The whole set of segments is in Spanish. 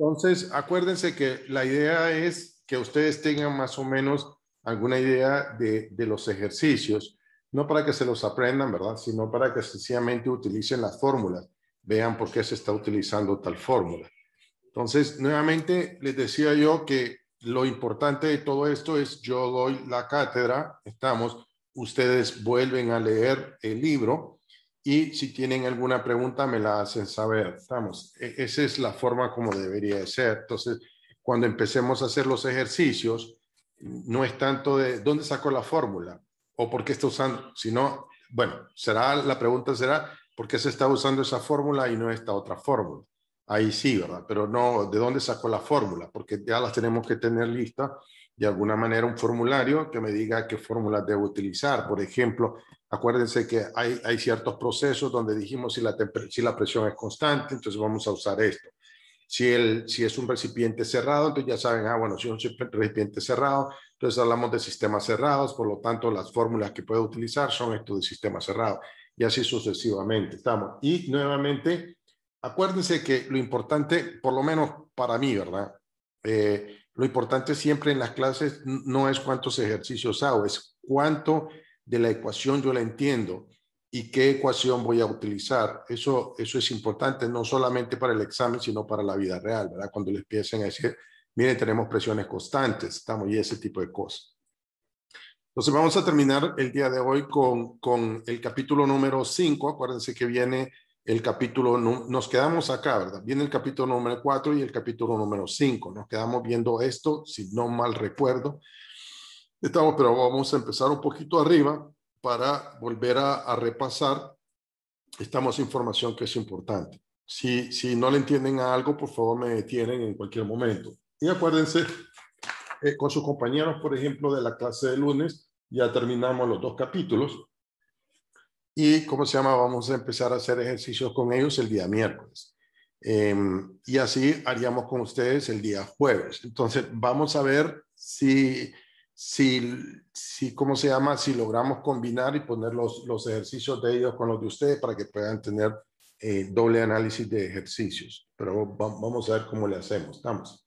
Entonces, acuérdense que la idea es que ustedes tengan más o menos alguna idea de, los ejercicios, no para que se los aprendan, ¿verdad? Sino para que sencillamente utilicen las fórmulas, vean por qué se está utilizando tal fórmula. Entonces, nuevamente les decía yo que lo importante de todo esto es yo doy la cátedra, estamos, ustedes vuelven a leer el libro y si tienen alguna pregunta me la hacen saber. Vamos, e, esa es la forma como debería de ser. Entonces, cuando empecemos a hacer los ejercicios, no es tanto de dónde sacó la fórmula o por qué está usando, sino, bueno, será la pregunta será por qué se está usando esa fórmula y no esta otra fórmula. Ahí sí, ¿verdad? Pero no, ¿de dónde sacó la fórmula? Porque ya las tenemos que tener listas de alguna manera un formulario que me diga qué fórmula debo utilizar. Por ejemplo, Acuérdense que hay, ciertos procesos donde dijimos si la, presión es constante, entonces vamos a usar esto. Si, es un recipiente cerrado, entonces ya saben, ah, bueno, si es un recipiente cerrado, entonces hablamos de sistemas cerrados, por lo tanto las fórmulas que puedo utilizar son estos de sistema cerrado y así sucesivamente. Estamos. Y nuevamente, acuérdense que lo importante, por lo menos para mí, ¿verdad? Eh, lo importante siempre en las clases no es cuántos ejercicios hago, es cuánto de la ecuación yo la entiendo y qué ecuación voy a utilizar. Eso, eso es importante no solamente para el examen, sino para la vida real, ¿verdad? Cuando les empiecen a decir, miren, tenemos presiones constantes, estamos y ese tipo de cosas. Entonces vamos a terminar el día de hoy con, con el capítulo número 5. Acuérdense que viene el capítulo, nos quedamos acá, ¿verdad? Viene el capítulo número 4 y el capítulo número 5. Nos quedamos viendo esto, si no mal recuerdo, Estamos, pero vamos a empezar un poquito arriba para volver a, repasar. Estamos información que es importante. Si, si no le entienden algo, por favor me detienen en cualquier momento. Y acuérdense, eh, con sus compañeros, por ejemplo, de la clase de lunes, ya terminamos los dos capítulos. Y, ¿cómo se llama? Vamos a empezar a hacer ejercicios con ellos el día miércoles. Em, y así haríamos con ustedes el día jueves. Entonces, vamos a ver si si, si, ¿cómo se llama? Si logramos combinar y poner los, ejercicios de ellos con los de ustedes para que puedan tener eh, doble análisis de ejercicios. Pero vamos a ver cómo le hacemos. Estamos.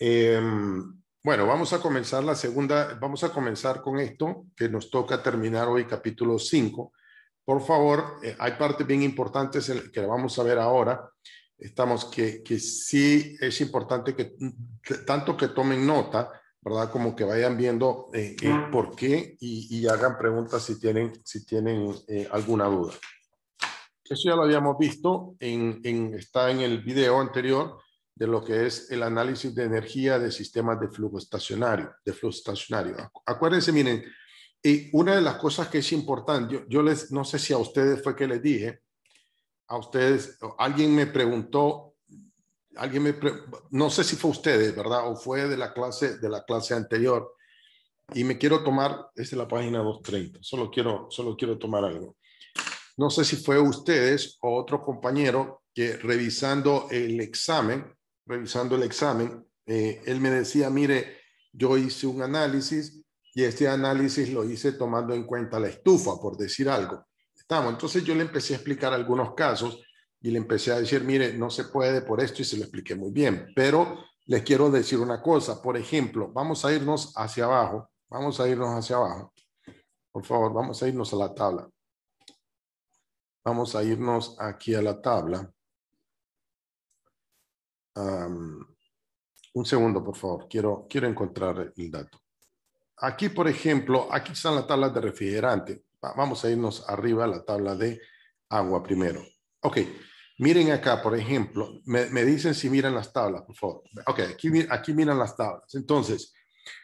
Em, bueno, vamos a comenzar la segunda, vamos a comenzar con esto que nos toca terminar hoy capítulo 5. Por favor, eh, hay partes bien importantes que vamos a ver ahora. Estamos que, que sí es importante que tanto que tomen nota, ¿verdad? Como que vayan viendo eh, eh por qué y, hagan preguntas si tienen, si tienen eh, alguna duda. Eso ya lo habíamos visto, en, está en el video anterior de lo que es el análisis de energía de sistemas de flujo estacionario. De flujo estacionario. Acuérdense, miren, una de las cosas que es importante, yo, yo les, no sé si a ustedes fue que les dije, a ustedes, alguien me preguntó alguien me, no sé si fue ustedes, ¿verdad? O fue de la clase, de la clase anterior. Y me quiero tomar, es la página 230, solo quiero, solo quiero tomar algo. No sé si fue ustedes o otro compañero que revisando el examen, revisando el examen, eh, él me decía, mire, yo hice un análisis y este análisis lo hice tomando en cuenta la estufa, por decir algo. Estamos, entonces yo le empecé a explicar algunos casos y le empecé a decir, mire, no se puede por esto y se lo expliqué muy bien, pero les quiero decir una cosa, por ejemplo, vamos a irnos hacia abajo, vamos a irnos hacia abajo, por favor, vamos a irnos a la tabla. Vamos a irnos aquí a la tabla. un segundo, por favor, quiero, quiero encontrar el dato. Aquí, por ejemplo, aquí están las tablas de refrigerante. Vamos a irnos arriba a la tabla de agua primero. Ok, Miren acá, por ejemplo, me, dicen si miran las tablas, por favor. Ok, aquí, aquí miran las tablas. Entonces,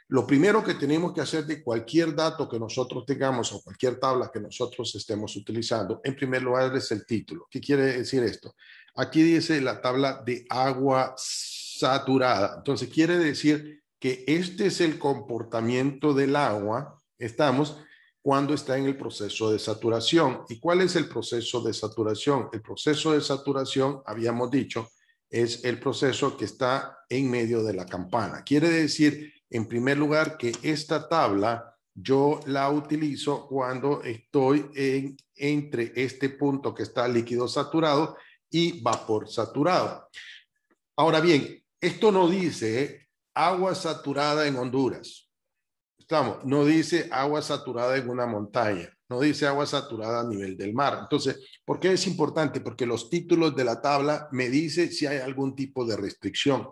lo primero que tenemos que hacer de cualquier dato que nosotros tengamos o cualquier tabla que nosotros estemos utilizando, en primer lugar es el título. ¿Qué quiere decir esto? Aquí dice la tabla de agua saturada. Entonces, quiere decir que este es el comportamiento del agua. Estamos cuando está en el proceso de saturación. ¿Y cuál es el proceso de saturación? El proceso de saturación, habíamos dicho, es el proceso que está en medio de la campana. Quiere decir, en primer lugar, que esta tabla yo la utilizo cuando estoy en, entre este punto que está líquido saturado y vapor saturado. Ahora bien, esto no dice agua saturada en Honduras no dice agua saturada en una montaña, no dice agua saturada a nivel del mar. Entonces, ¿por qué es importante? Porque los títulos de la tabla me dice si hay algún tipo de restricción.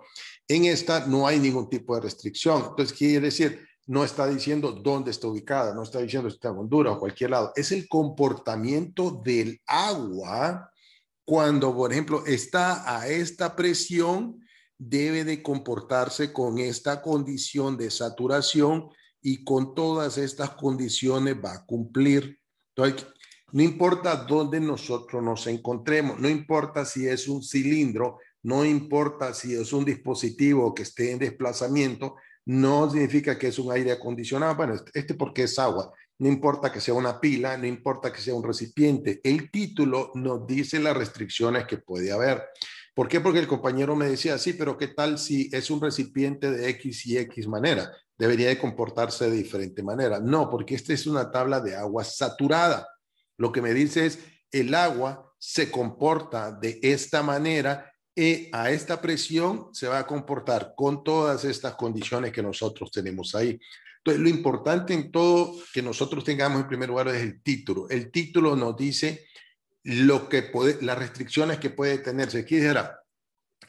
En esta no hay ningún tipo de restricción. Entonces, quiere decir, no está diciendo dónde está ubicada, no está diciendo si está en Honduras o cualquier lado. Es el comportamiento del agua cuando, por ejemplo, está a esta presión, debe de comportarse con esta condición de saturación y con todas estas condiciones va a cumplir. no importa dónde nosotros nos encontremos, no importa si es un cilindro, no importa si es un dispositivo que esté en desplazamiento, no significa que es un aire acondicionado, bueno, este, este porque es agua, no importa que sea una pila, no importa que sea un recipiente, el título nos dice las restricciones que puede haber. ¿Por qué? Porque el compañero me decía, sí, pero ¿qué tal si es un recipiente de X y X manera? Debería de comportarse de diferente manera. No, porque esta es una tabla de agua saturada. Lo que me dice es, el agua se comporta de esta manera y a esta presión se va a comportar con todas estas condiciones que nosotros tenemos ahí. Entonces, lo importante en todo que nosotros tengamos en primer lugar es el título. El título nos dice lo que las restricciones que puede tener. Si aquí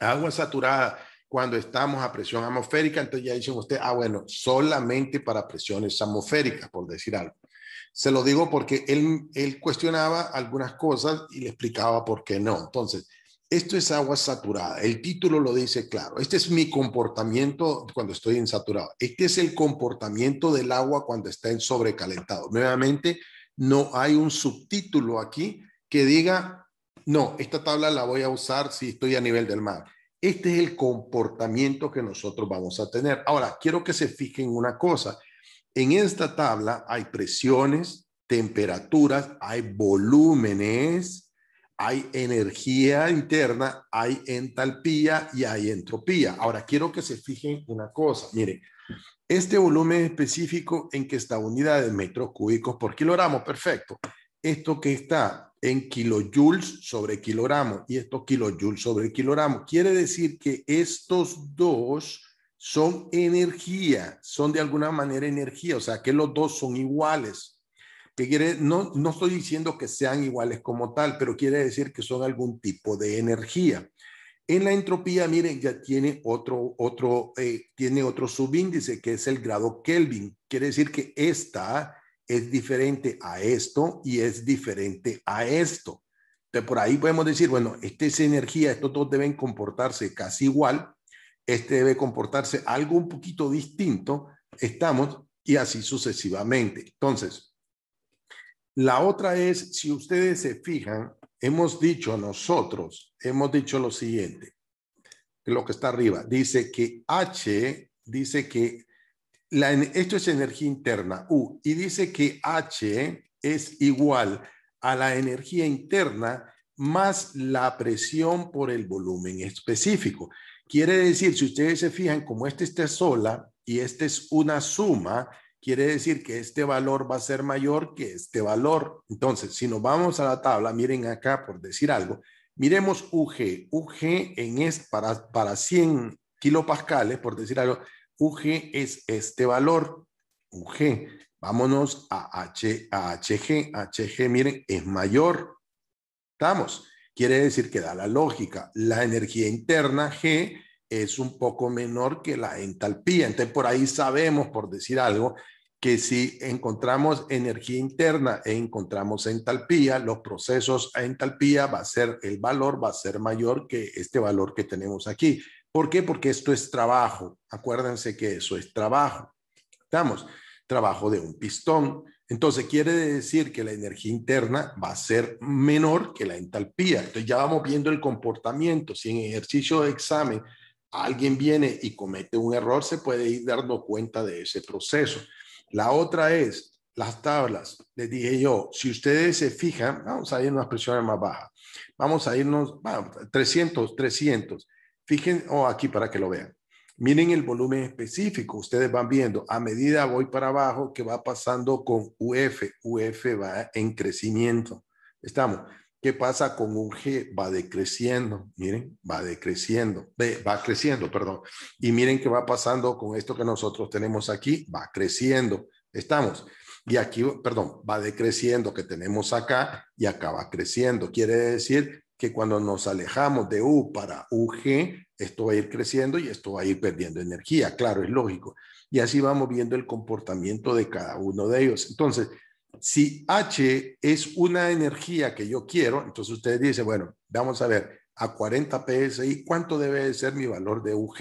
agua saturada cuando estamos a presión atmosférica, entonces ya dicen usted, ah, bueno, solamente para presiones atmosféricas, por decir algo. Se lo digo porque él, cuestionaba algunas cosas y le explicaba por qué no. Entonces, esto es agua saturada. El título lo dice claro. Este es mi comportamiento cuando estoy insaturado, Este es el comportamiento del agua cuando está en sobrecalentado. Nuevamente, no hay un subtítulo aquí que diga, no, esta tabla la voy a usar si estoy a nivel del mar. Este es el comportamiento que nosotros vamos a tener. Ahora, quiero que se fijen una cosa. En esta tabla hay presiones, temperaturas, hay volúmenes, hay energía interna, hay entalpía y hay entropía. Ahora, quiero que se fijen una cosa. mire este volumen específico en que está unidad de metros cúbicos por kilogramo, perfecto esto que está en kilojoules sobre kilogramo y esto kilojoules sobre kilogramo. Quiere decir que estos dos son energía, son de alguna manera energía, o sea que los dos son iguales. quiere, no, no estoy diciendo que sean iguales como tal, pero quiere decir que son algún tipo de energía. En la entropía, miren, ya tiene otro, otro, eh, tiene otro subíndice que es el grado Kelvin. Quiere decir que esta es diferente a esto y es diferente a esto. Entonces, por ahí podemos decir, bueno, esta es energía, estos dos deben comportarse casi igual, este debe comportarse algo un poquito distinto, estamos, y así sucesivamente. Entonces, la otra es, si ustedes se fijan, hemos dicho nosotros, hemos dicho lo siguiente, lo que está arriba, dice que H, dice que esto es energía interna, U, y dice que H es igual a la energía interna más la presión por el volumen específico. Quiere decir, si ustedes se fijan, como este está sola y este es una suma, quiere decir que este valor va a ser mayor que este valor. Entonces, si nos vamos a la tabla, miren acá por decir algo, miremos UG. UG en es para, para 100 kilopascales, por decir algo, UG es este valor, UG. Vámonos a, H, a HG. HG, miren, es mayor. ¿Estamos? Quiere decir que da la lógica. La energía interna, G, es un poco menor que la entalpía. Entonces, por ahí sabemos, por decir algo, que si encontramos energía interna e encontramos entalpía, los procesos a entalpía va a ser, el valor va a ser mayor que este valor que tenemos aquí. ¿Por qué? Porque esto es trabajo. Acuérdense que eso es trabajo. Estamos, trabajo de un pistón. Entonces quiere decir que la energía interna va a ser menor que la entalpía. Entonces ya vamos viendo el comportamiento. Si en ejercicio de examen alguien viene y comete un error, se puede ir dando cuenta de ese proceso. La otra es las tablas. Les dije yo, si ustedes se fijan, vamos a ir a presiones más bajas. Vamos a irnos, bueno, 300, 300. Fíjense, o oh, aquí para que lo vean. Miren el volumen específico, ustedes van viendo, a medida voy para abajo, que va pasando con UF? UF va en crecimiento. Estamos. ¿Qué pasa con un G? Va decreciendo, miren, va decreciendo, va creciendo, perdón. Y miren qué va pasando con esto que nosotros tenemos aquí, va creciendo, estamos. Y aquí, perdón, va decreciendo que tenemos acá y acá va creciendo. Quiere decir que cuando nos alejamos de U para UG, esto va a ir creciendo y esto va a ir perdiendo energía, claro, es lógico. Y así vamos viendo el comportamiento de cada uno de ellos. Entonces, si H es una energía que yo quiero, entonces ustedes dicen, bueno, vamos a ver, a 40 PSI, ¿cuánto debe de ser mi valor de UG?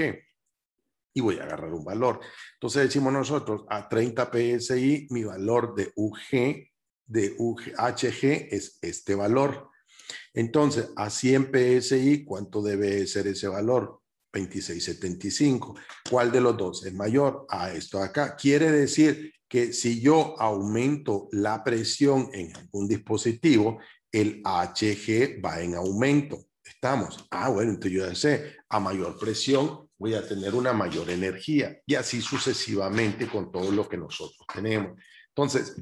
Y voy a agarrar un valor. Entonces decimos nosotros, a 30 PSI, mi valor de UG, de HG es este valor. Entonces, a 100 PSI, ¿cuánto debe ser ese valor? 2675. ¿Cuál de los dos es mayor a esto acá? Quiere decir que si yo aumento la presión en algún dispositivo, el HG va en aumento. Estamos. Ah, bueno, entonces yo ya sé, a mayor presión voy a tener una mayor energía y así sucesivamente con todo lo que nosotros tenemos. Entonces,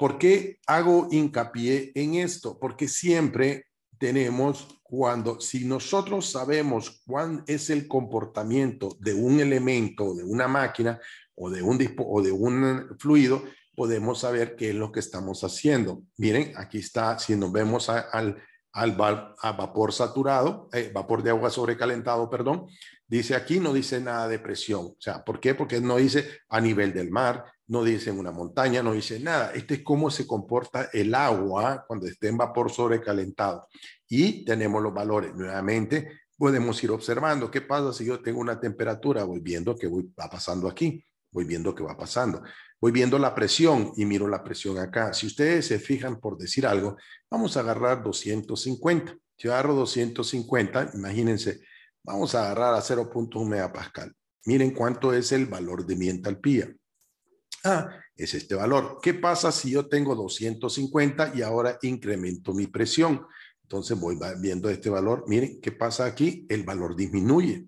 ¿Por qué hago hincapié en esto? Porque siempre tenemos cuando, si nosotros sabemos cuál es el comportamiento de un elemento, de una máquina o de un, de un fluido, podemos saber qué es lo que estamos haciendo. Miren, aquí está, si nos vemos al, al vapor saturado, eh, vapor de agua sobrecalentado, perdón, dice aquí no dice nada de presión. O sea, ¿por qué? Porque no dice a nivel del mar, no dicen una montaña, no dicen nada. Este es cómo se comporta el agua cuando está en vapor sobrecalentado. Y tenemos los valores. Nuevamente, podemos ir observando qué pasa si yo tengo una temperatura. Voy viendo qué va pasando aquí, voy viendo qué va pasando. Voy viendo la presión y miro la presión acá. Si ustedes se fijan por decir algo, vamos a agarrar 250. Si agarro 250, imagínense, vamos a agarrar a 0.1 megapascal. Miren cuánto es el valor de mi entalpía ah, es este valor. ¿Qué pasa si yo tengo 250 y ahora incremento mi presión? Entonces voy viendo este valor. Miren, ¿qué pasa aquí? El valor disminuye.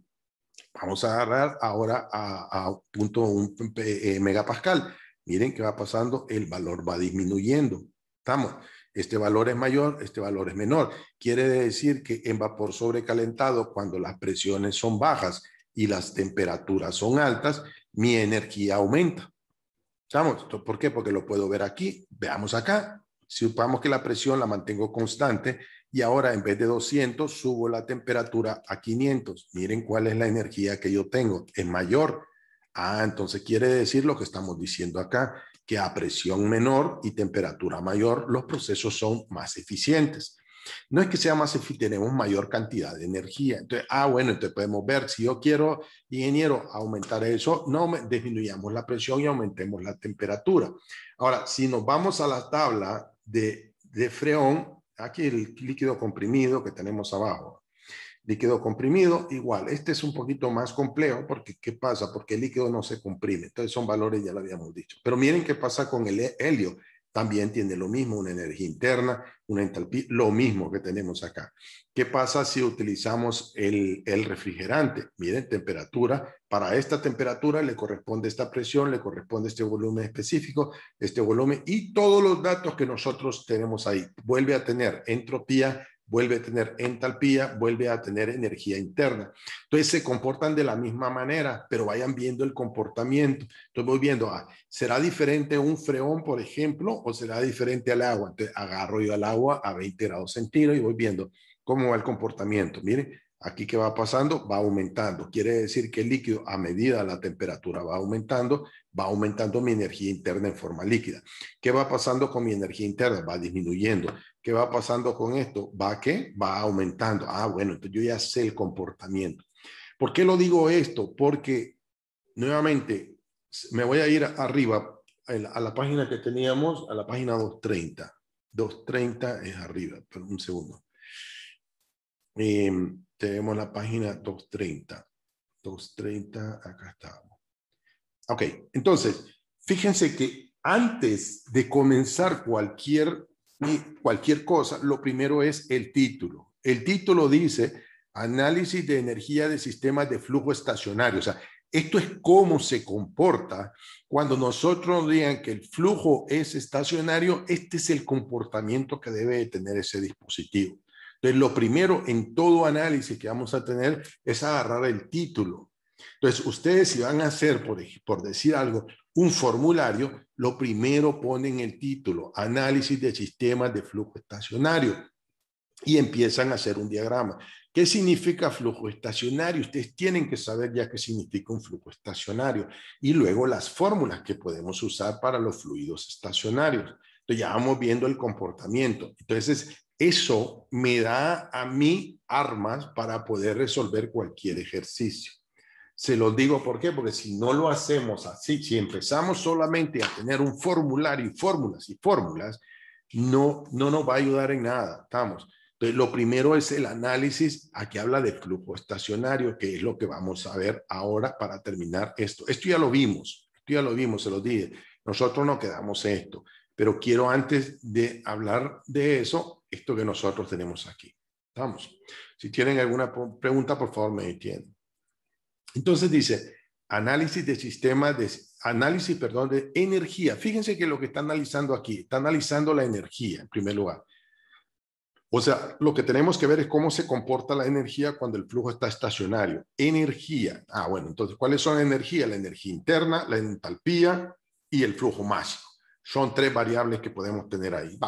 Vamos a agarrar ahora a, a punto un eh, megapascal. Miren qué va pasando, el valor va disminuyendo. Estamos. Este valor es mayor, este valor es menor. Quiere decir que en vapor sobrecalentado, cuando las presiones son bajas y las temperaturas son altas, mi energía aumenta. ¿Por qué? Porque lo puedo ver aquí, veamos acá. Si supamos que la presión la mantengo constante y ahora en vez de 200 subo la temperatura a 500. Miren cuál es la energía que yo tengo, es mayor. Ah, entonces quiere decir lo que estamos diciendo acá, que a presión menor y temperatura mayor los procesos son más eficientes. No es que sea más si tenemos mayor cantidad de energía. Entonces, ah, bueno, entonces podemos ver, si yo quiero, ingeniero, aumentar eso, no disminuyamos la presión y aumentemos la temperatura. Ahora, si nos vamos a la tabla de, de freón, aquí el líquido comprimido que tenemos abajo, líquido comprimido, igual. Este es un poquito más complejo porque ¿qué pasa? Porque el líquido no se comprime. Entonces son valores, ya lo habíamos dicho. Pero miren qué pasa con el helio también tiene lo mismo, una energía interna, una entalpía, lo mismo que tenemos acá. ¿Qué pasa si utilizamos el, refrigerante? Miren, temperatura, para esta temperatura le corresponde esta presión, le corresponde este volumen específico, este volumen y todos los datos que nosotros tenemos ahí. Vuelve a tener entropía, vuelve a tener entalpía, vuelve a tener energía interna. Entonces se comportan de la misma manera, pero vayan viendo el comportamiento. Entonces voy viendo, ah, ¿será diferente un freón, por ejemplo, o será diferente al agua? Entonces agarro yo al agua a 20 grados centígrados y voy viendo cómo va el comportamiento. Miren, aquí qué va pasando, va aumentando. Quiere decir que el líquido, a medida la temperatura va aumentando, va aumentando mi energía interna en forma líquida. ¿Qué va pasando con mi energía interna? Va disminuyendo. ¿qué va pasando con esto? ¿Va qué? Va aumentando. Ah, bueno, entonces yo ya sé el comportamiento. ¿Por qué lo digo esto? Porque, nuevamente, me voy a ir arriba a la, página que teníamos, a la página 230. 230 es arriba, pero un segundo. Em, tenemos la página 230. 230, acá estamos. Ok, entonces, fíjense que antes de comenzar cualquier cualquier cosa, lo primero es el título. El título dice análisis de energía de sistemas de flujo estacionario. O sea, esto es cómo se comporta cuando nosotros digan que el flujo es estacionario, este es el comportamiento que debe tener ese dispositivo. Entonces, lo primero en todo análisis que vamos a tener es agarrar el título. Entonces, ustedes si van a hacer, por decir algo, un formulario, lo primero ponen el título, análisis de sistemas de flujo estacionario, y empiezan a hacer un diagrama. ¿Qué significa flujo estacionario? Ustedes tienen que saber ya qué significa un flujo estacionario y luego las fórmulas que podemos usar para los fluidos estacionarios. Entonces ya vamos viendo el comportamiento. Entonces eso me da a mí armas para poder resolver cualquier ejercicio. Se los digo por qué, porque si no lo hacemos así, si empezamos solamente a tener un formulario y fórmulas y fórmulas, no, no nos va a ayudar en nada, estamos. Entonces, lo primero es el análisis, aquí habla de flujo estacionario, que es lo que vamos a ver ahora para terminar esto. Esto ya lo vimos, esto ya lo vimos, se los dije. Nosotros no quedamos esto, pero quiero antes de hablar de eso, esto que nosotros tenemos aquí. Estamos. Si tienen alguna pregunta, por favor, me entienden. Entonces dice, análisis de sistemas de análisis, perdón, de energía. Fíjense que lo que está analizando aquí, está analizando la energía en primer lugar. O sea, lo que tenemos que ver es cómo se comporta la energía cuando el flujo está estacionario. Energía. Ah, bueno, entonces, ¿cuáles son la energía? La energía interna, la entalpía y el flujo mágico. Son tres variables que podemos tener ahí.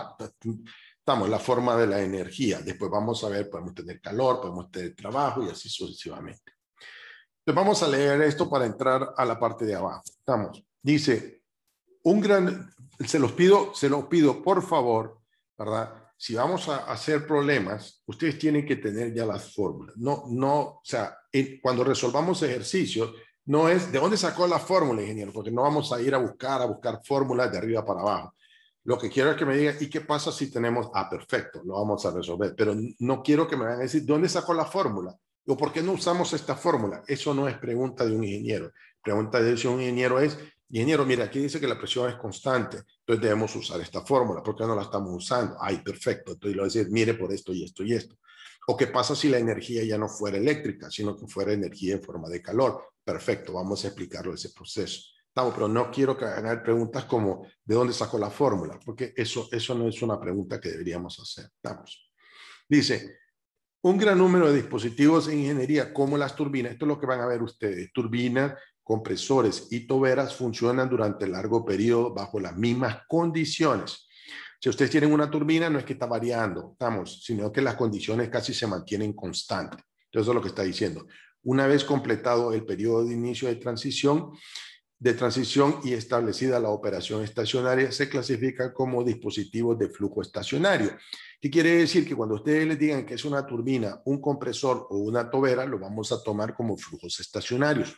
Estamos en la forma de la energía. Después vamos a ver, podemos tener calor, podemos tener trabajo y así sucesivamente vamos a leer esto para entrar a la parte de abajo. Estamos. Dice, un gran, se los pido, se los pido, por favor, ¿verdad? Si vamos a hacer problemas, ustedes tienen que tener ya las fórmulas. No, no, o sea, cuando resolvamos ejercicios, no es de dónde sacó la fórmula, ingeniero, porque no vamos a ir a buscar, a buscar fórmulas de arriba para abajo. Lo que quiero es que me diga, ¿y qué pasa si tenemos? Ah, perfecto, lo vamos a resolver, pero no quiero que me vayan a decir, ¿dónde sacó la fórmula? O ¿por qué no usamos esta fórmula? Eso no es pregunta de un ingeniero. Pregunta de un ingeniero es, ingeniero, mira, aquí dice que la presión es constante, entonces debemos usar esta fórmula, ¿por qué no la estamos usando? Ay, perfecto, entonces lo va decir, mire por esto y esto y esto. ¿O qué pasa si la energía ya no fuera eléctrica, sino que fuera energía en forma de calor? Perfecto, vamos a explicarlo ese proceso. pero no quiero que hagan preguntas como ¿de dónde sacó la fórmula? Porque eso, eso no es una pregunta que deberíamos hacer. Dice, un gran número de dispositivos en ingeniería, como las turbinas, esto es lo que van a ver ustedes, turbinas, compresores y toberas funcionan durante largo periodo bajo las mismas condiciones. Si ustedes tienen una turbina, no es que está variando, estamos, sino que las condiciones casi se mantienen constantes. eso es lo que está diciendo. Una vez completado el periodo de inicio de transición, de transición y establecida la operación estacionaria, se clasifican como dispositivos de flujo estacionario. ¿Qué quiere decir? Que cuando ustedes les digan que es una turbina, un compresor o una tobera, lo vamos a tomar como flujos estacionarios.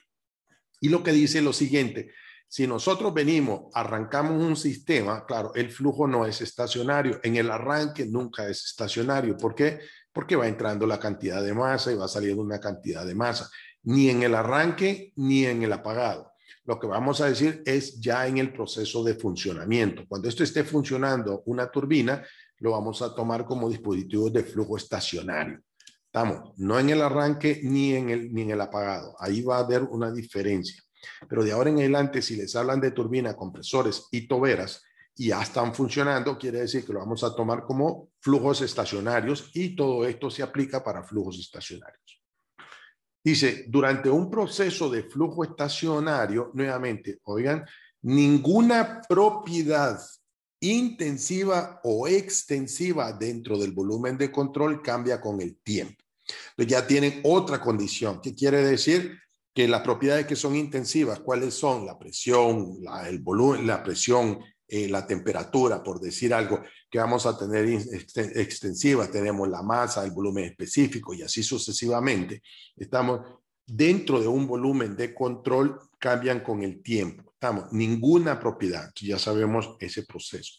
Y lo que dice lo siguiente, si nosotros venimos, arrancamos un sistema, claro, el flujo no es estacionario, en el arranque nunca es estacionario. ¿Por qué? Porque va entrando la cantidad de masa y va saliendo una cantidad de masa, ni en el arranque ni en el apagado lo que vamos a decir es ya en el proceso de funcionamiento. Cuando esto esté funcionando, una turbina, lo vamos a tomar como dispositivo de flujo estacionario. Estamos, no en el arranque ni en el, ni en el apagado. Ahí va a haber una diferencia. Pero de ahora en adelante, si les hablan de turbina, compresores y toberas, y ya están funcionando, quiere decir que lo vamos a tomar como flujos estacionarios y todo esto se aplica para flujos estacionarios. Dice, durante un proceso de flujo estacionario, nuevamente, oigan, ninguna propiedad intensiva o extensiva dentro del volumen de control cambia con el tiempo. Entonces ya tienen otra condición, que quiere decir que las propiedades que son intensivas, ¿cuáles son? La presión, el volumen, la presión, eh, la temperatura, por decir algo, vamos a tener este, extensivas, tenemos la masa, el volumen específico y así sucesivamente. Estamos dentro de un volumen de control, cambian con el tiempo. Estamos, ninguna propiedad, ya sabemos ese proceso.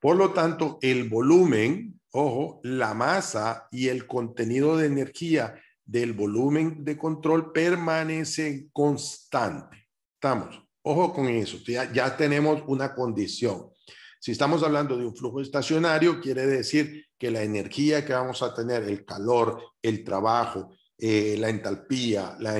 Por lo tanto, el volumen, ojo, la masa y el contenido de energía del volumen de control permanece constante. Estamos, ojo con eso, ya, ya tenemos una condición si estamos hablando de un flujo estacionario, quiere decir que la energía que vamos a tener, el calor, el trabajo, eh, la entalpía, la,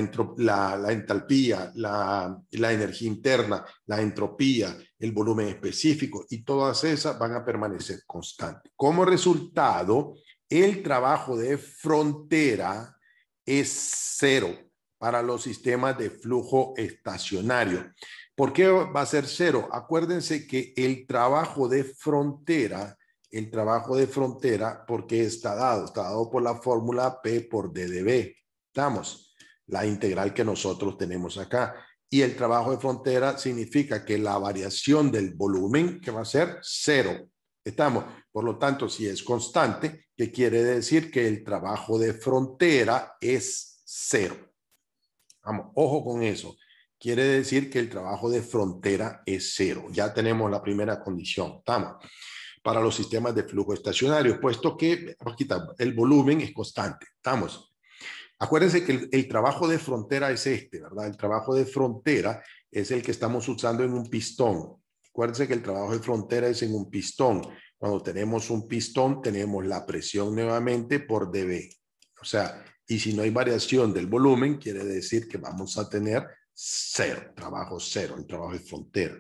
la, entalpía, la, energía interna, la entropía, el volumen específico y todas esas van a permanecer constantes. Como resultado, el trabajo de frontera es cero para los sistemas de flujo estacionario. ¿Por qué va a ser cero? Acuérdense que el trabajo de frontera, el trabajo de frontera, porque está dado, está dado por la fórmula P por D de Estamos, la integral que nosotros tenemos acá. Y el trabajo de frontera significa que la variación del volumen, que va a ser cero. Estamos, por lo tanto, si es constante, ¿qué quiere decir que el trabajo de frontera es cero. Vamos, ojo con eso Quiere decir que el trabajo de frontera es cero. Ya tenemos la primera condición. Estamos para los sistemas de flujo estacionario, puesto que el volumen es constante. Estamos. Acuérdense que el, trabajo de frontera es este, ¿verdad? El trabajo de frontera es el que estamos usando en un pistón. Acuérdense que el trabajo de frontera es en un pistón. Cuando tenemos un pistón, tenemos la presión nuevamente por dB. O sea, y si no hay variación del volumen, quiere decir que vamos a tener cero, trabajo cero, el trabajo es frontera.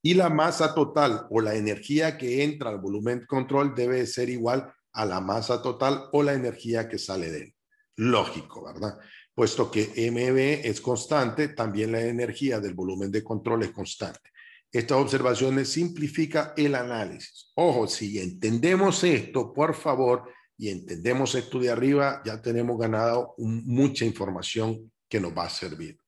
Y la masa total o la energía que entra al volumen control debe ser igual a la masa total o la energía que sale de él. Lógico, ¿verdad? Puesto que MB es constante, también la energía del volumen de control es constante. Estas observaciones simplifica el análisis. Ojo, si entendemos esto, por favor, y entendemos esto de arriba, ya tenemos ganado mucha información nos va a servir.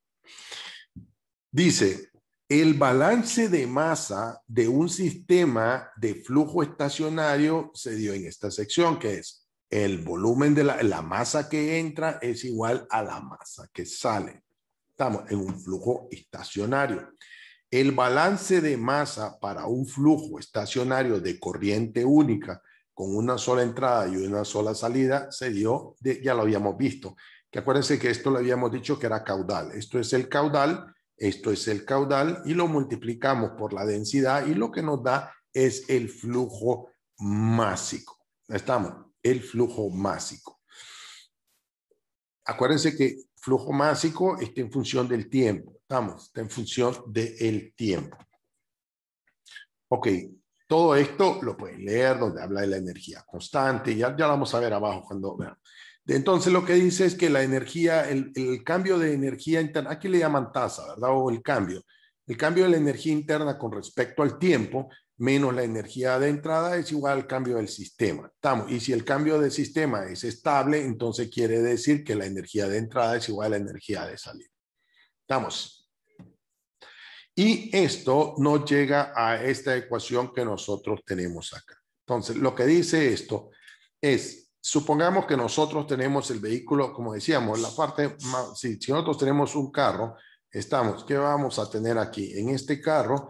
Dice, el balance de masa de un sistema de flujo estacionario se dio en esta sección, que es el volumen de la, masa que entra es igual a la masa que sale. Estamos en un flujo estacionario. El balance de masa para un flujo estacionario de corriente única con una sola entrada y una sola salida se dio, ya lo habíamos visto, que acuérdense que esto lo habíamos dicho que era caudal. Esto es el caudal, esto es el caudal y lo multiplicamos por la densidad y lo que nos da es el flujo másico. Estamos, el flujo másico. Acuérdense que flujo másico está en función del tiempo. Estamos, está en función del tiempo. Ok, todo esto lo pueden leer donde habla de la energía constante. Ya, ya vamos a ver abajo cuando entonces lo que dice es que la energía, el, cambio de energía interna, aquí le llaman tasa, ¿verdad? O el cambio. El cambio de la energía interna con respecto al tiempo menos la energía de entrada es igual al cambio del sistema. Estamos. Y si el cambio del sistema es estable, entonces quiere decir que la energía de entrada es igual a la energía de salida. Estamos. Y esto no llega a esta ecuación que nosotros tenemos acá. Entonces, lo que dice esto es supongamos que nosotros tenemos el vehículo, como decíamos, la parte, si, nosotros tenemos un carro, estamos, ¿qué vamos a tener aquí? En este carro,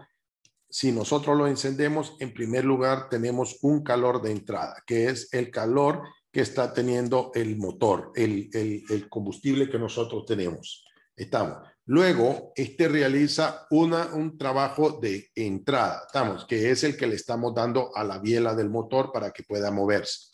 si nosotros lo encendemos, en primer lugar tenemos un calor de entrada, que es el calor que está teniendo el motor, el, el combustible que nosotros tenemos. Estamos. Luego, este realiza una, un trabajo de entrada, estamos, que es el que le estamos dando a la biela del motor para que pueda moverse.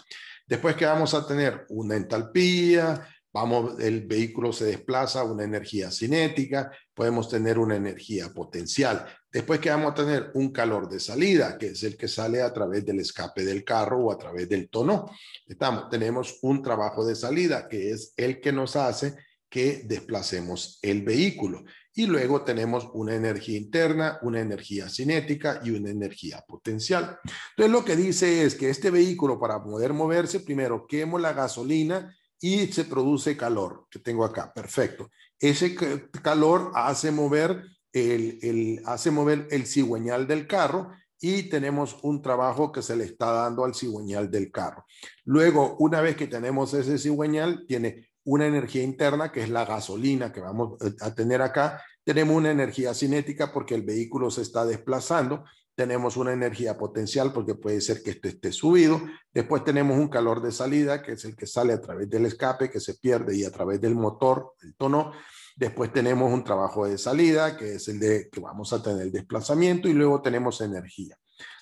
Después que vamos a tener una entalpía, vamos, el vehículo se desplaza una energía cinética, podemos tener una energía potencial. Después que vamos a tener un calor de salida, que es el que sale a través del escape del carro o a través del tono. Estamos, tenemos un trabajo de salida, que es el que nos hace que desplacemos el vehículo. Y luego tenemos una energía interna, una energía cinética y una energía potencial. Entonces lo que dice es que este vehículo para poder moverse, primero quemo la gasolina y se produce calor que tengo acá. Perfecto. Ese calor hace mover el, hace mover el cigüeñal del carro y tenemos un trabajo que se le está dando al cigüeñal del carro. Luego, una vez que tenemos ese cigüeñal, tiene una energía interna, que es la gasolina que vamos eh, a tener acá. Tenemos una energía cinética porque el vehículo se está desplazando. Tenemos una energía potencial porque puede ser que esto esté subido. Después tenemos un calor de salida, que es el que sale a través del escape, que se pierde y a través del motor, el tono. Después tenemos un trabajo de salida, que es el de que vamos a tener el desplazamiento y luego tenemos energía.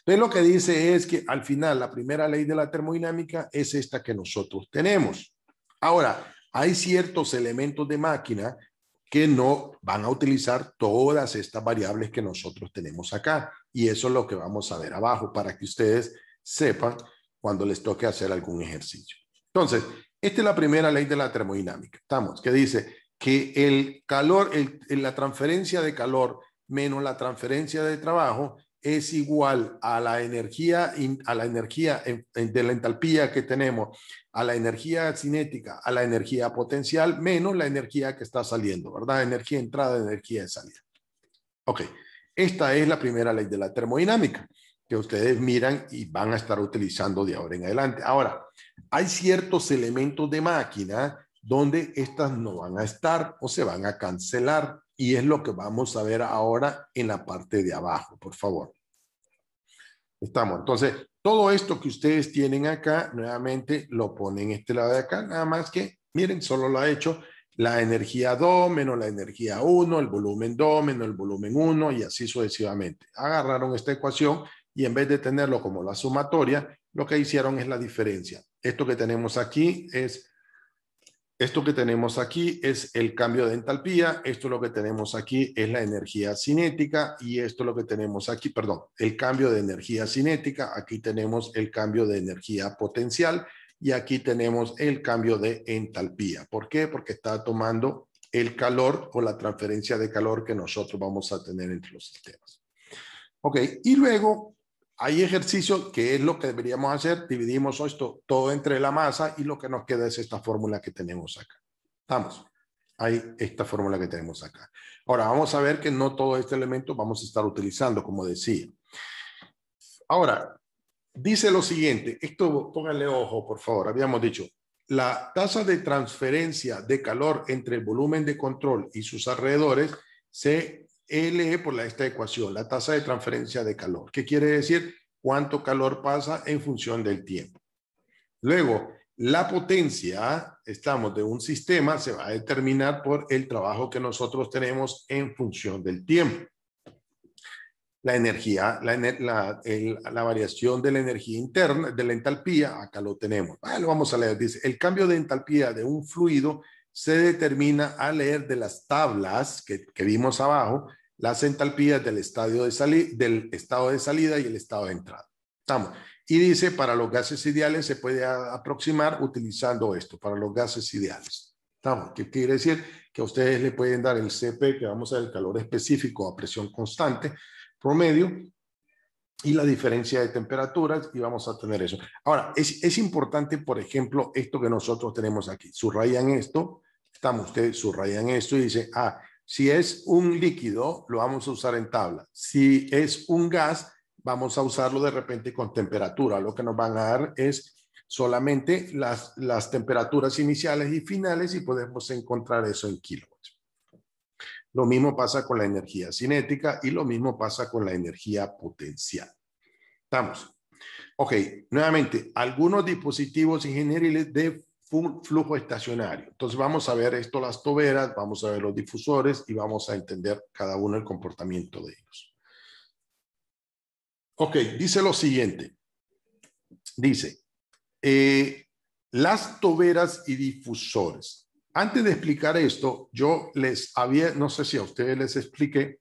Entonces lo que dice es que al final la primera ley de la termodinámica es esta que nosotros tenemos. Ahora, hay ciertos elementos de máquina que no van a utilizar todas estas variables que nosotros tenemos acá. Y eso es lo que vamos a ver abajo para que ustedes sepan cuando les toque hacer algún ejercicio. Entonces, esta es la primera ley de la termodinámica. Estamos, que dice que el calor, en la transferencia de calor menos la transferencia de trabajo es igual a la energía, a la energía de la entalpía que tenemos, a la energía cinética, a la energía potencial, menos la energía que está saliendo, ¿verdad? Energía entrada, energía salida. Ok, esta es la primera ley de la termodinámica que ustedes miran y van a estar utilizando de ahora en adelante. Ahora, hay ciertos elementos de máquina donde estas no van a estar o se van a cancelar y es lo que vamos a ver ahora en la parte de abajo, por favor. Estamos, entonces, todo esto que ustedes tienen acá, nuevamente lo ponen este lado de acá, nada más que, miren, solo lo ha hecho la energía 2 menos la energía 1, el volumen 2 menos el volumen 1 y así sucesivamente. Agarraron esta ecuación y en vez de tenerlo como la sumatoria, lo que hicieron es la diferencia. Esto que tenemos aquí es esto que tenemos aquí es el cambio de entalpía, esto lo que tenemos aquí es la energía cinética y esto lo que tenemos aquí, perdón, el cambio de energía cinética, aquí tenemos el cambio de energía potencial y aquí tenemos el cambio de entalpía. ¿Por qué? Porque está tomando el calor o la transferencia de calor que nosotros vamos a tener entre los sistemas. Ok, y luego hay ejercicio que es lo que deberíamos hacer. Dividimos esto todo entre la masa y lo que nos queda es esta fórmula que tenemos acá. Estamos. Hay esta fórmula que tenemos acá. Ahora, vamos a ver que no todo este elemento vamos a estar utilizando, como decía. Ahora, dice lo siguiente. Esto, pónganle ojo, por favor. Habíamos dicho, la tasa de transferencia de calor entre el volumen de control y sus alrededores se L por la, esta ecuación, la tasa de transferencia de calor, ¿Qué quiere decir cuánto calor pasa en función del tiempo. Luego, la potencia, estamos de un sistema, se va a determinar por el trabajo que nosotros tenemos en función del tiempo. La energía, la, la, la variación de la energía interna, de la entalpía, acá lo tenemos. Ah, lo vamos a leer, dice, el cambio de entalpía de un fluido se determina a leer de las tablas que, que vimos abajo las entalpías del, estadio de salida, del estado de salida y el estado de entrada. Estamos. Y dice, para los gases ideales se puede aproximar utilizando esto, para los gases ideales. Estamos. ¿Qué quiere decir? Que a ustedes le pueden dar el CP, que vamos a el calor específico a presión constante, promedio, y la diferencia de temperaturas y vamos a tener eso. Ahora, es, es, importante, por ejemplo, esto que nosotros tenemos aquí. Subrayan esto, estamos ustedes, subrayan esto y dice ah, si es un líquido, lo vamos a usar en tabla. Si es un gas, vamos a usarlo de repente con temperatura. Lo que nos van a dar es solamente las, temperaturas iniciales y finales y podemos encontrar eso en kilovatios. Lo mismo pasa con la energía cinética y lo mismo pasa con la energía potencial. Estamos. Ok, nuevamente, algunos dispositivos ingenieriles de flujo estacionario. Entonces vamos a ver esto, las toberas, vamos a ver los difusores y vamos a entender cada uno el comportamiento de ellos. Ok, dice lo siguiente. Dice, eh, las toberas y difusores. Antes de explicar esto, yo les había, no sé si a ustedes les expliqué,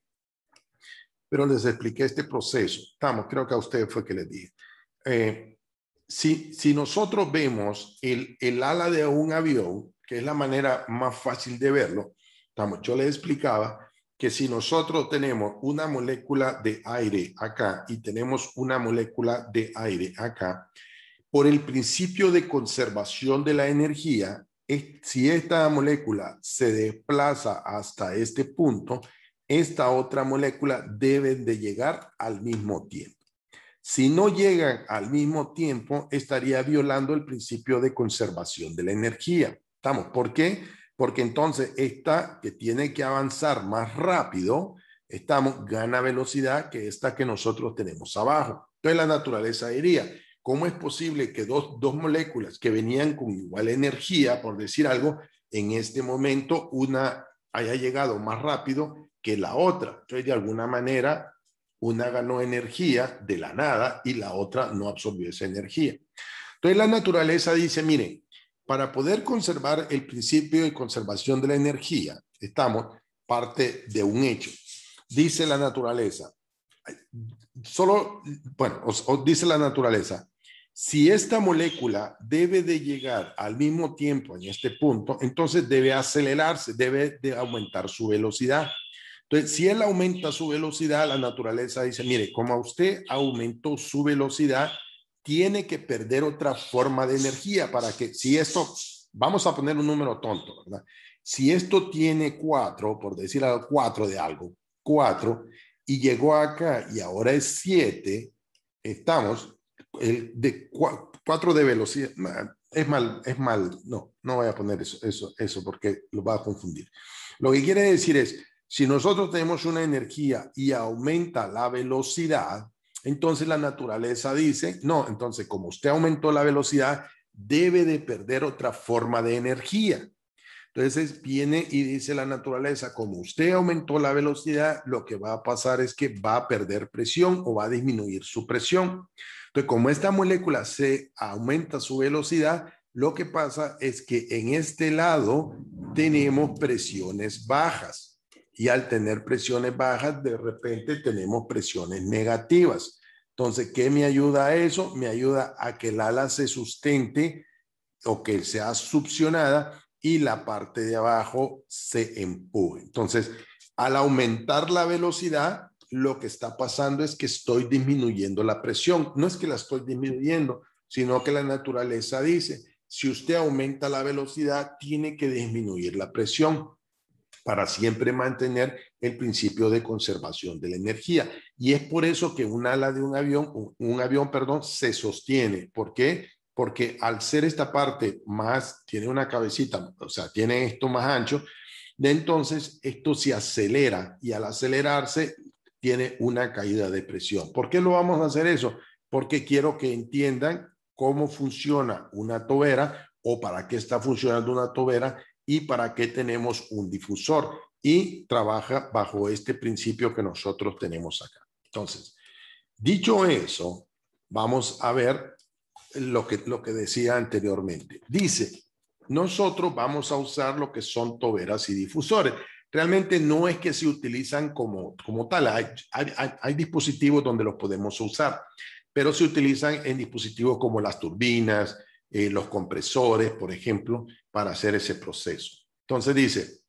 pero les expliqué este proceso. Estamos, creo que a ustedes fue que les dije. Eh, si, nosotros vemos el, el ala de un avión, que es la manera más fácil de verlo, yo les explicaba que si nosotros tenemos una molécula de aire acá y tenemos una molécula de aire acá, por el principio de conservación de la energía, si esta molécula se desplaza hasta este punto, esta otra molécula debe de llegar al mismo tiempo. Si no llegan al mismo tiempo, estaría violando el principio de conservación de la energía. ¿Estamos? ¿Por qué? Porque entonces esta que tiene que avanzar más rápido, estamos, gana velocidad que esta que nosotros tenemos abajo. Entonces la naturaleza diría, ¿cómo es posible que dos, dos moléculas que venían con igual energía, por decir algo, en este momento una haya llegado más rápido que la otra? Entonces de alguna manera una ganó energía de la nada y la otra no absorbió esa energía. Entonces la naturaleza dice, miren, para poder conservar el principio de conservación de la energía, estamos parte de un hecho. Dice la naturaleza, solo, bueno, dice la naturaleza, si esta molécula debe de llegar al mismo tiempo en este punto, entonces debe acelerarse, debe de aumentar su velocidad. Entonces, si él aumenta su velocidad, la naturaleza dice, mire, como a usted aumentó su velocidad, tiene que perder otra forma de energía para que, si esto, vamos a poner un número tonto, ¿verdad? Si esto tiene cuatro, por decir algo, cuatro de algo, cuatro, y llegó acá y ahora es siete, estamos, el de cuatro de velocidad, es mal, es mal, no, no voy a poner eso, eso, eso porque lo va a confundir. Lo que quiere decir es, si nosotros tenemos una energía y aumenta la velocidad, entonces la naturaleza dice, no, entonces como usted aumentó la velocidad, debe de perder otra forma de energía. Entonces viene y dice la naturaleza, como usted aumentó la velocidad, lo que va a pasar es que va a perder presión o va a disminuir su presión. Entonces, como esta molécula se aumenta su velocidad, lo que pasa es que en este lado tenemos presiones bajas y al tener presiones bajas, de repente tenemos presiones negativas. Entonces, ¿qué me ayuda a eso? Me ayuda a que el ala se sustente o que sea succionada y la parte de abajo se empuje. Entonces, al aumentar la velocidad, lo que está pasando es que estoy disminuyendo la presión. No es que la estoy disminuyendo, sino que la naturaleza dice, si usted aumenta la velocidad, tiene que disminuir la presión para siempre mantener el principio de conservación de la energía. Y es por eso que un ala de un avión, un avión, perdón, se sostiene. ¿Por qué? Porque al ser esta parte más, tiene una cabecita, o sea, tiene esto más ancho, de entonces esto se acelera y al acelerarse tiene una caída de presión. ¿Por qué lo vamos a hacer eso? Porque quiero que entiendan cómo funciona una tobera o para qué está funcionando una tobera y para qué tenemos un difusor y trabaja bajo este principio que nosotros tenemos acá. Entonces, dicho eso, vamos a ver lo que, lo que decía anteriormente. Dice, nosotros vamos a usar lo que son toberas y difusores. Realmente no es que se utilizan como, como tal, hay, hay dispositivos donde los podemos usar, pero se utilizan en dispositivos como las turbinas, eh, los compresores, por ejemplo, para hacer ese proceso. Entonces dice,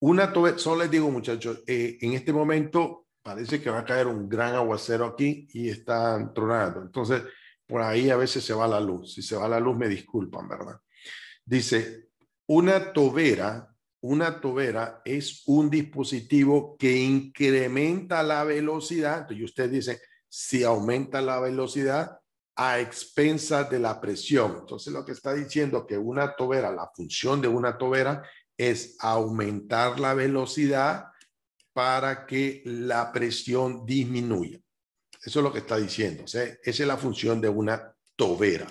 una tobera, solo les digo muchachos, eh, en este momento parece que va a caer un gran aguacero aquí y está tronando. Entonces, por ahí a veces se va la luz. Si se va la luz, me disculpan, ¿verdad? Dice, una tobera, una tobera es un dispositivo que incrementa la velocidad. y usted dice, si aumenta la velocidad, a expensas de la presión. Entonces lo que está diciendo que una tobera, la función de una tobera es aumentar la velocidad para que la presión disminuya. Eso es lo que está diciendo. esa es la función de una tobera.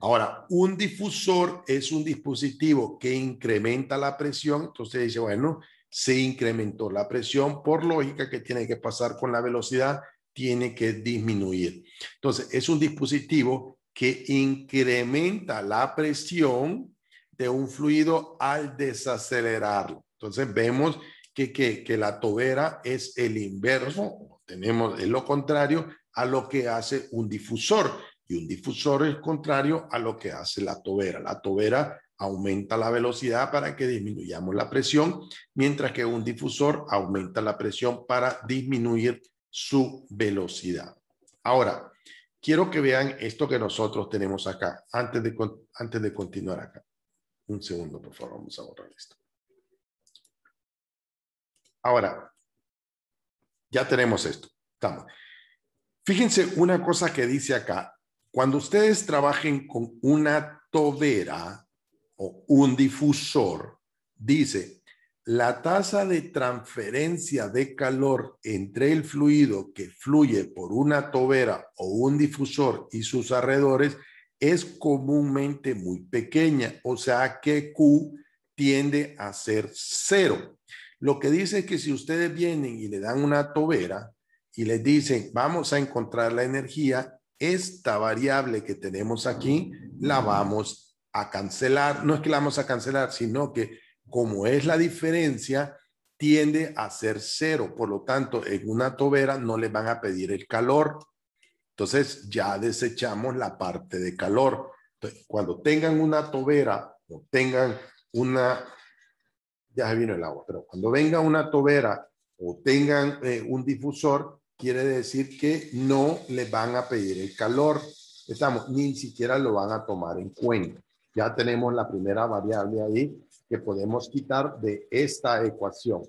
Ahora, un difusor es un dispositivo que incrementa la presión. Entonces dice, bueno, se incrementó la presión por lógica que tiene que pasar con la velocidad, tiene que disminuir. Entonces, es un dispositivo que incrementa la presión de un fluido al desacelerarlo. Entonces, vemos que, la tobera es el inverso, tenemos, es lo contrario a lo que hace un difusor. Y un difusor es contrario a lo que hace la tobera. La tobera aumenta la velocidad para que disminuyamos la presión, mientras que un difusor aumenta la presión para disminuir su velocidad. Ahora, quiero que vean esto que nosotros tenemos acá, antes de, antes de continuar acá. Un segundo, por favor, vamos a borrar esto. Ahora, ya tenemos esto. Fíjense una cosa que dice acá. Cuando ustedes trabajen con una tobera o un difusor, dice, la tasa de transferencia de calor entre el fluido que fluye por una tobera o un difusor y sus alrededores es comúnmente muy pequeña, o sea que Q tiende a ser cero. Lo que dice es que si ustedes vienen y le dan una tobera y les dicen, vamos a encontrar la energía, esta variable que tenemos aquí la vamos a cancelar. No es que la vamos a cancelar, sino que como es la diferencia, tiende a ser cero. Por lo tanto, en una tobera no le van a pedir el calor. Entonces ya desechamos la parte de calor. cuando tengan una tobera o tengan una, ya se vino el agua, pero cuando venga una tobera o tengan eh, un difusor, quiere decir que no le van a pedir el calor. Estamos, ni siquiera lo van a tomar en cuenta. Ya tenemos la primera variable ahí que podemos quitar de esta ecuación.